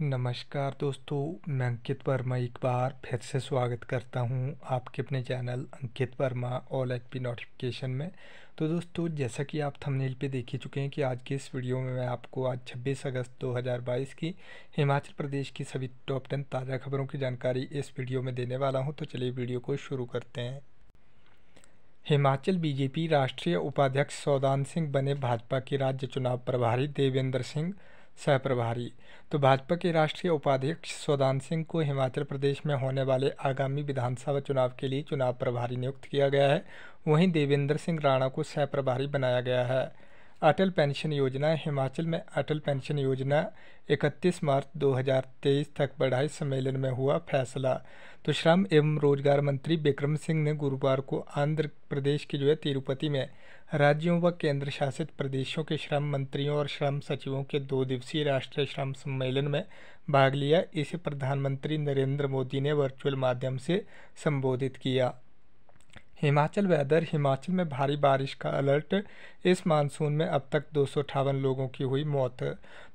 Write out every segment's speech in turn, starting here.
नमस्कार दोस्तों मैं अंकित वर्मा एक बार फिर से स्वागत करता हूं आपके अपने channel Ankit Verma all H P notification में तो दोस्तों जैसा कि आप थंबनेल पे देख ही चुके हैं कि आज के इस वीडियो में मैं आपको आज 26 अगस्त 2022 की हिमाचल प्रदेश की सभी टॉप टेन ताज़ा खबरों की जानकारी इस वीडियो में देने वाला हूँ तो चलिए वीडियो को शुरू करते हैं हिमाचल बीजेपी राष्ट्रीय उपाध्यक्ष सौदान सिंह बने भाजपा के राज्य चुनाव प्रभारी देवेंद्र सिंह सहप्रभारी तो भाजपा के राष्ट्रीय उपाध्यक्ष सौदान सिंह को हिमाचल प्रदेश में होने वाले आगामी विधानसभा चुनाव के लिए चुनाव प्रभारी नियुक्त किया गया है वहीं देवेंद्र सिंह राणा को सहप्रभारी बनाया गया है अटल पेंशन योजना हिमाचल में अटल पेंशन योजना 31 मार्च 2023 तक बढ़ाए सम्मेलन में हुआ फैसला तो श्रम एवं रोजगार मंत्री बिक्रम सिंह ने गुरुवार को आंध्र प्रदेश के जो है तिरुपति में राज्यों व केंद्र शासित प्रदेशों के श्रम मंत्रियों और श्रम सचिवों के दो दिवसीय राष्ट्रीय श्रम सम्मेलन में भाग लिया इसे प्रधानमंत्री नरेंद्र मोदी ने वर्चुअल माध्यम से संबोधित किया हिमाचल वेदर हिमाचल में भारी बारिश का अलर्ट इस मानसून में अब तक दो लोगों की हुई मौत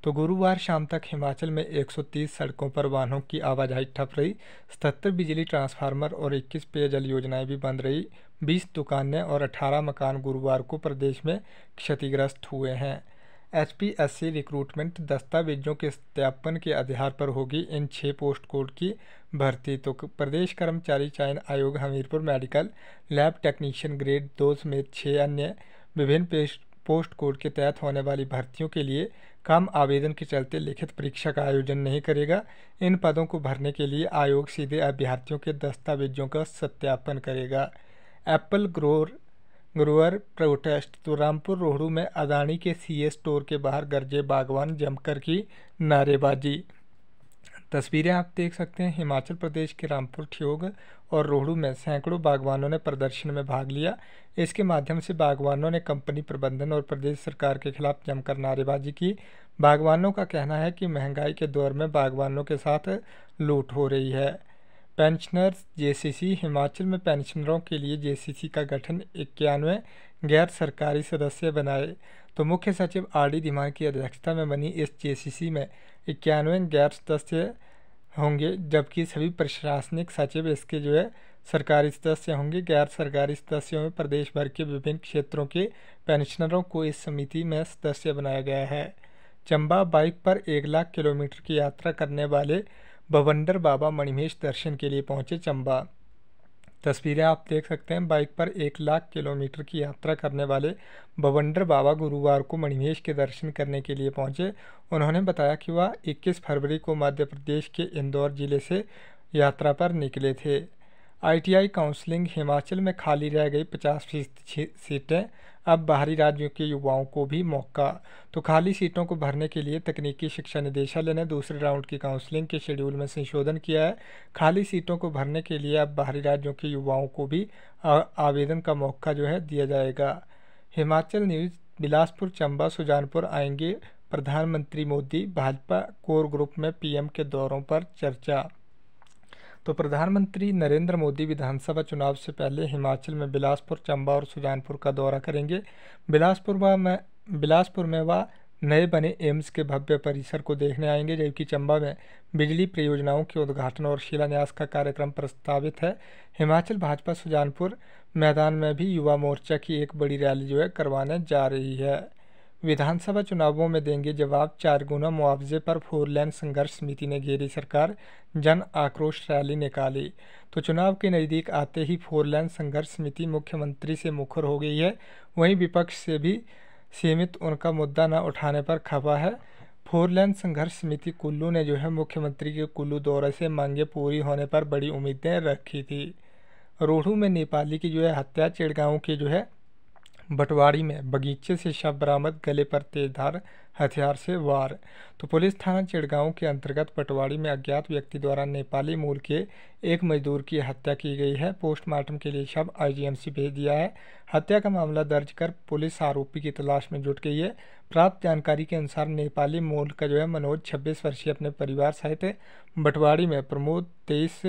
तो गुरुवार शाम तक हिमाचल में 130 सड़कों पर वाहनों की आवाजाही ठप रही सतहत्तर बिजली ट्रांसफार्मर और 21 पेयजल योजनाएं भी बंद रही 20 दुकानें और 18 मकान गुरुवार को प्रदेश में क्षतिग्रस्त हुए हैं एचपीएससी रिक्रूटमेंट दस्तावेजों के सत्यापन के आधार पर होगी इन छः पोस्ट कोड की भर्ती तो प्रदेश कर्मचारी चयन आयोग Hamirpur medical lab technician grade दो समेत छः अन्य विभिन्न पोस्ट कोड के तहत होने वाली भर्तियों के लिए कम आवेदन के चलते लिखित परीक्षा का आयोजन नहीं करेगा इन पदों को भरने के लिए आयोग सीधे अभ्यर्थियों के दस्तावेजों का सत्यापन करेगा एप्पल ग्रोर गुरुवार प्रोटेस्ट तो रामपुर रोहड़ू में अदानी के सीए स्टोर के बाहर गरजे बागवान जमकर की नारेबाजी तस्वीरें आप देख सकते हैं हिमाचल प्रदेश के रामपुर ठियोग और रोहड़ू में सैकड़ों बागवानों ने प्रदर्शन में भाग लिया इसके माध्यम से बागवानों ने कंपनी प्रबंधन और प्रदेश सरकार के खिलाफ जमकर नारेबाजी की बागवानों का कहना है कि महंगाई के दौर में बागवानों के साथ लूट हो रही है पेंशनर्स जेसीसी हिमाचल में पेंशनरों के लिए जेसीसी का गठन इक्यानवे गैर सरकारी सदस्य बनाए तो मुख्य सचिव आर डी धीमान की अध्यक्षता में बनी इस जेसीसी में इक्यानवे गैर सदस्य होंगे जबकि सभी प्रशासनिक सचिव इसके जो है सरकारी सदस्य होंगे गैर सरकारी सदस्यों में प्रदेश भर के विभिन्न क्षेत्रों के पेंशनरों को इस समिति में सदस्य बनाया गया है चंबा बाइक पर एक लाख किलोमीटर की यात्रा करने वाले भवंडर बाबा मणिमेश दर्शन के लिए पहुंचे चंबा तस्वीरें आप देख सकते हैं बाइक पर एक लाख किलोमीटर की यात्रा करने वाले भवंडर बाबा गुरुवार को मणिमेश के दर्शन करने के लिए पहुंचे उन्होंने बताया कि वह 21 फरवरी को मध्य प्रदेश के इंदौर ज़िले से यात्रा पर निकले थे आईटीआई काउंसलिंग हिमाचल में खाली रह गई पचास फीसदी सीटें अब बाहरी राज्यों के युवाओं को भी मौका तो खाली सीटों को भरने के लिए तकनीकी शिक्षा निदेशालय ने दूसरे राउंड की काउंसलिंग के शेड्यूल में संशोधन किया है खाली सीटों को भरने के लिए अब बाहरी राज्यों के युवाओं को भी आवेदन का मौका जो है दिया जाएगा हिमाचल न्यूज़ बिलासपुर चंबा सुजानपुर आएंगे प्रधानमंत्री मोदी भाजपा कोर ग्रुप में पीएम के दौरों पर चर्चा तो प्रधानमंत्री नरेंद्र मोदी विधानसभा चुनाव से पहले हिमाचल में बिलासपुर चंबा और सुजानपुर का दौरा करेंगे बिलासपुर व में बिलासपुर में वह नए बने एम्स के भव्य परिसर को देखने आएंगे जबकि चंबा में बिजली परियोजनाओं के उद्घाटन और शिलान्यास का कार्यक्रम प्रस्तावित है हिमाचल भाजपा सुजानपुर मैदान में भी युवा मोर्चा की एक बड़ी रैली जो है करवाने जा रही है विधानसभा चुनावों में देंगे जवाब चार गुना मुआवजे पर फोर लेन संघर्ष समिति ने घेरी सरकार जन आक्रोश रैली निकाली तो चुनाव के नज़दीक आते ही फोर लेन संघर्ष समिति मुख्यमंत्री से मुखर हो गई है वहीं विपक्ष से भी सीमित उनका मुद्दा न उठाने पर खफा है फोर लेन संघर्ष समिति कुल्लू ने जो है मुख्यमंत्री के कुल्लू दौरे से मांगे पूरी होने पर बड़ी उम्मीदें रखी थी रोहू में नेपाली की जो है हत्या चिड़गांव की जो है बटवाड़ी में बगीचे से शव बरामद गले पर तेजधार हथियार से वार तो पुलिस थाना चिड़गांव के अंतर्गत पटवाड़ी में अज्ञात व्यक्ति द्वारा नेपाली मूल के एक मजदूर की हत्या की गई है पोस्टमार्टम के लिए शव आईजीएमसी भेज दिया है हत्या का मामला दर्ज कर पुलिस आरोपी की तलाश में जुट गई है प्राप्त जानकारी के अनुसार नेपाली मूल का जो है मनोज छब्बीस वर्षीय अपने परिवार सहित बटवाड़ी में प्रमोद तेईस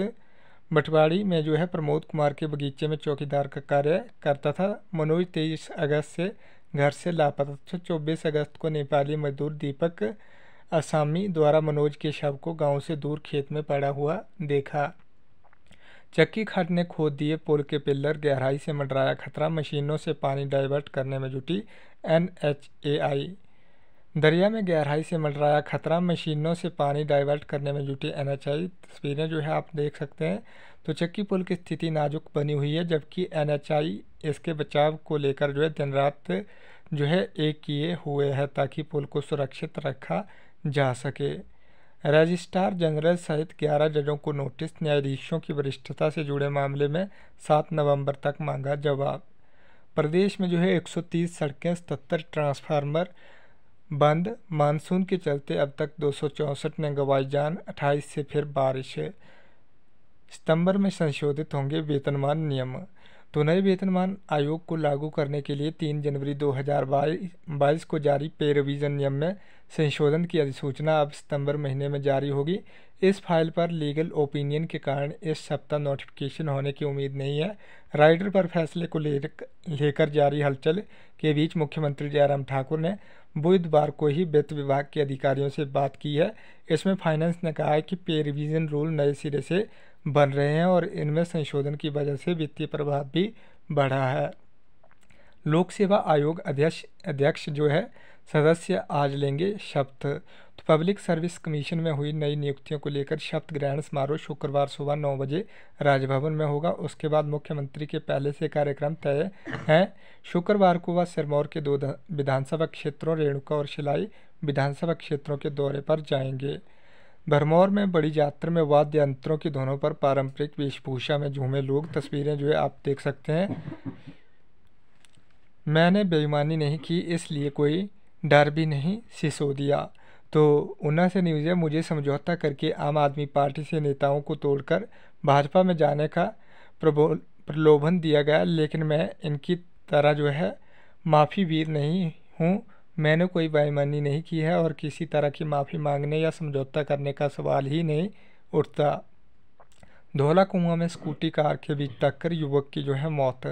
बटवाड़ी में जो है प्रमोद कुमार के बगीचे में चौकीदार का कार्य करता था मनोज तेईस अगस्त से घर से लापता था चौबीस अगस्त को नेपाली मजदूर दीपक असामी द्वारा मनोज के शव को गांव से दूर खेत में पड़ा हुआ देखा चक्की खाट ने खोद दिए पुल के पिल्लर गहराई से मंडराया खतरा मशीनों से पानी डाइवर्ट करने में जुटी एन एच ए आई दरिया में गहराई से मंडराया खतरा मशीनों से पानी डाइवर्ट करने में जुटी एन एच आई तस्वीरें जो है आप देख सकते हैं तो चक्की पुल की स्थिति नाजुक बनी हुई है जबकि एन एच आई इसके बचाव को लेकर जो है दिन रात जो है एक किए हुए है ताकि पुल को सुरक्षित रखा जा सके रजिस्ट्रार जनरल सहित 11 जजों को नोटिस न्यायाधीशों की वरिष्ठता से जुड़े मामले में 7 नवंबर तक मांगा जवाब प्रदेश में जो है 130 सड़कें सतहत्तर ट्रांसफार्मर बंद मानसून के चलते अब तक दो सौ चौंसठ में गवाई जान अट्ठाईस से फिर बारिश सितंबर में संशोधित होंगे वेतनमान नियम तो नए वेतनमान आयोग को लागू करने के लिए तीन जनवरी दो हज़ार बाईस को जारी पे रिवीज़न नियम में संशोधन की अधिसूचना अब सितंबर महीने में जारी होगी इस फाइल पर लीगल ओपिनियन के कारण इस सप्ताह नोटिफिकेशन होने की उम्मीद नहीं है राइडर पर फैसले को लेकर जारी हलचल के बीच मुख्यमंत्री जयराम ठाकुर ने बुधवार को ही वित्त विभाग के अधिकारियों से बात की है इसमें फाइनेंस ने कहा है कि पे रिविजन रूल नए सिरे से बन रहे हैं और इनमें संशोधन की वजह से वित्तीय प्रभाव भी बढ़ा है लोक सेवा आयोग अध्यक्ष अध्यक्ष जो है सदस्य आज लेंगे शपथ तो पब्लिक सर्विस कमीशन में हुई नई नियुक्तियों को लेकर शपथ ग्रहण समारोह शुक्रवार सुबह नौ बजे राजभवन में होगा उसके बाद मुख्यमंत्री के पहले से कार्यक्रम तय हैं शुक्रवार को वह सिरमौर के दो विधानसभा क्षेत्रों रेणुका और शिलाई विधानसभा क्षेत्रों के दौरे पर जाएंगे भरमौर में बड़ी यात्रा में वाद्य यंत्रों की धुनों पर पारंपरिक वेशभूषा में झूमे लोग तस्वीरें जो है आप देख सकते हैं मैंने बेईमानी नहीं की इसलिए कोई डर भी नहीं सिसोदिया तो ऊना से न्यूज़ है मुझे समझौता करके आम आदमी पार्टी से नेताओं को तोड़कर भाजपा में जाने का प्रलोभन दिया गया लेकिन मैं इनकी तरह जो है माफ़ी वीर नहीं हूँ मैंने कोई बेईमानी नहीं की है और किसी तरह की माफ़ी मांगने या समझौता करने का सवाल ही नहीं उठता धोला कुआ में स्कूटी कार के बीच टक्कर युवक की जो है मौत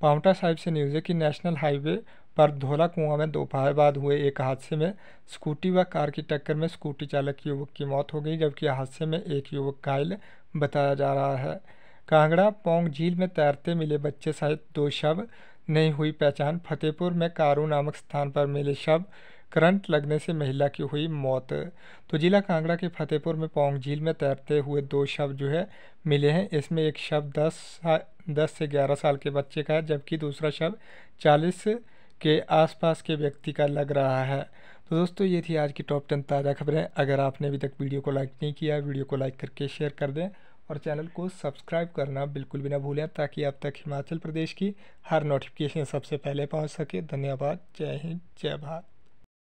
पावटा साहिब से न्यूज़ है कि नेशनल हाईवे पर धोला कुआ में दोपहर बाद हुए एक हादसे में स्कूटी व कार की टक्कर में स्कूटी चालक युवक की मौत हो गई जबकि हादसे में एक युवक घायल बताया जा रहा है कांगड़ा पोंग झील में तैरते मिले बच्चे सहित दो शव नहीं हुई पहचान फतेहपुर में कारू नामक स्थान पर मिले शव करंट लगने से महिला की हुई मौत तो जिला कांगड़ा के फतेहपुर में पोंग झील में तैरते हुए दो शव जो है मिले हैं इसमें एक शव दस दस से ग्यारह साल के बच्चे का है जबकि दूसरा शव चालीस के आसपास के व्यक्ति का लग रहा है तो दोस्तों ये थी आज की टॉप टेन ताज़ा खबरें अगर आपने अभी तक वीडियो को लाइक नहीं किया वीडियो को लाइक करके शेयर कर दें और चैनल को सब्सक्राइब करना बिल्कुल भी ना भूलें ताकि आप तक हिमाचल प्रदेश की हर नोटिफिकेशन सबसे पहले पहुंच सके धन्यवाद जय हिंद जय भारत